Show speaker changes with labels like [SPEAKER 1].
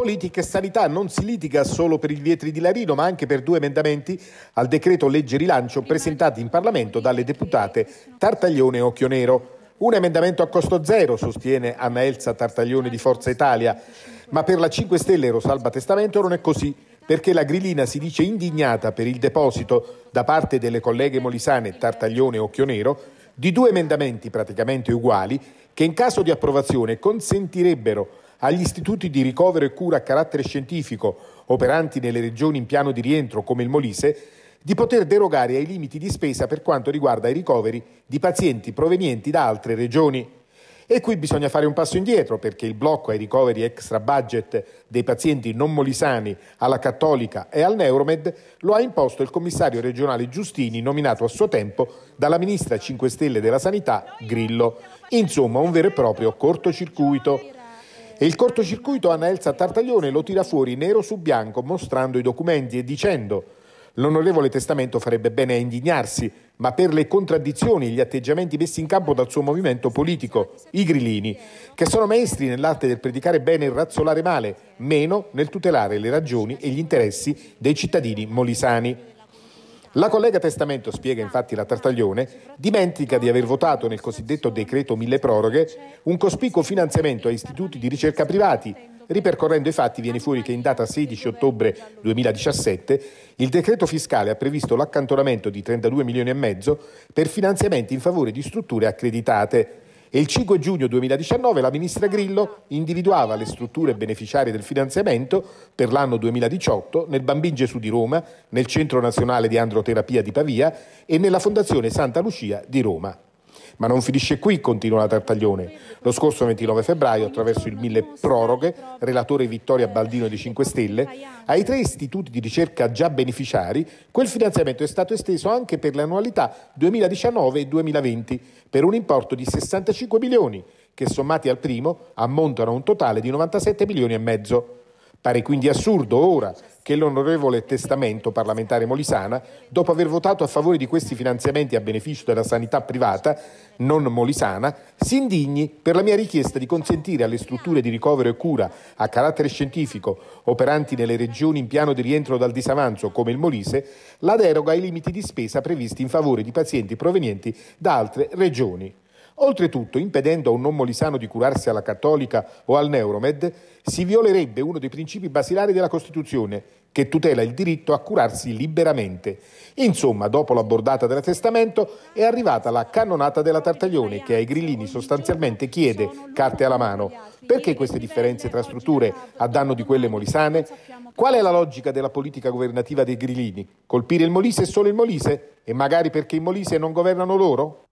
[SPEAKER 1] politica e sanità non si litiga solo per il vietri di Larino, ma anche per due emendamenti al decreto legge rilancio presentati in Parlamento dalle deputate Tartaglione e Occhionero. Un emendamento a costo zero, sostiene Anna Elsa Tartaglione di Forza Italia, ma per la 5 Stelle e Rosalba Testamento non è così, perché la grillina si dice indignata per il deposito da parte delle colleghe Molisane, Tartaglione e Occhionero di due emendamenti praticamente uguali che in caso di approvazione consentirebbero agli istituti di ricovero e cura a carattere scientifico operanti nelle regioni in piano di rientro come il Molise di poter derogare ai limiti di spesa per quanto riguarda i ricoveri di pazienti provenienti da altre regioni. E qui bisogna fare un passo indietro perché il blocco ai ricoveri extra budget dei pazienti non molisani alla Cattolica e al Neuromed lo ha imposto il commissario regionale Giustini, nominato a suo tempo dalla ministra 5 Stelle della Sanità Grillo. Insomma, un vero e proprio cortocircuito. E il cortocircuito Anna Elsa Tartaglione lo tira fuori nero su bianco mostrando i documenti e dicendo L'onorevole testamento farebbe bene a indignarsi, ma per le contraddizioni e gli atteggiamenti messi in campo dal suo movimento politico, i grillini, che sono maestri nell'arte del predicare bene e razzolare male, meno nel tutelare le ragioni e gli interessi dei cittadini molisani. La collega Testamento, spiega infatti la Tartaglione, dimentica di aver votato nel cosiddetto decreto mille proroghe un cospicuo finanziamento a istituti di ricerca privati. Ripercorrendo i fatti viene fuori che in data 16 ottobre 2017 il decreto fiscale ha previsto l'accantonamento di 32 milioni e mezzo per finanziamenti in favore di strutture accreditate e il 5 giugno 2019 la ministra Grillo individuava le strutture beneficiarie del finanziamento per l'anno 2018 nel Bambin Gesù di Roma, nel Centro Nazionale di Androterapia di Pavia e nella Fondazione Santa Lucia di Roma. Ma non finisce qui, continua la Tartaglione. Lo scorso 29 febbraio, attraverso il Mille Proroghe, relatore Vittoria Baldino di 5 Stelle, ai tre istituti di ricerca già beneficiari, quel finanziamento è stato esteso anche per le annualità 2019 e 2020 per un importo di 65 milioni, che sommati al primo ammontano a un totale di 97 milioni e mezzo. Pare quindi assurdo ora che l'onorevole testamento parlamentare Molisana, dopo aver votato a favore di questi finanziamenti a beneficio della sanità privata, non Molisana, si indigni per la mia richiesta di consentire alle strutture di ricovero e cura a carattere scientifico operanti nelle regioni in piano di rientro dal disavanzo come il Molise la deroga ai limiti di spesa previsti in favore di pazienti provenienti da altre regioni. Oltretutto, impedendo a un non molisano di curarsi alla Cattolica o al Neuromed, si violerebbe uno dei principi basilari della Costituzione, che tutela il diritto a curarsi liberamente. Insomma, dopo la bordata del testamento è arrivata la cannonata della Tartaglione che ai grillini sostanzialmente chiede carte alla mano. Perché queste differenze tra strutture a danno di quelle molisane? Qual è la logica della politica governativa dei grillini? Colpire il Molise e solo il Molise? E magari perché in Molise non governano loro?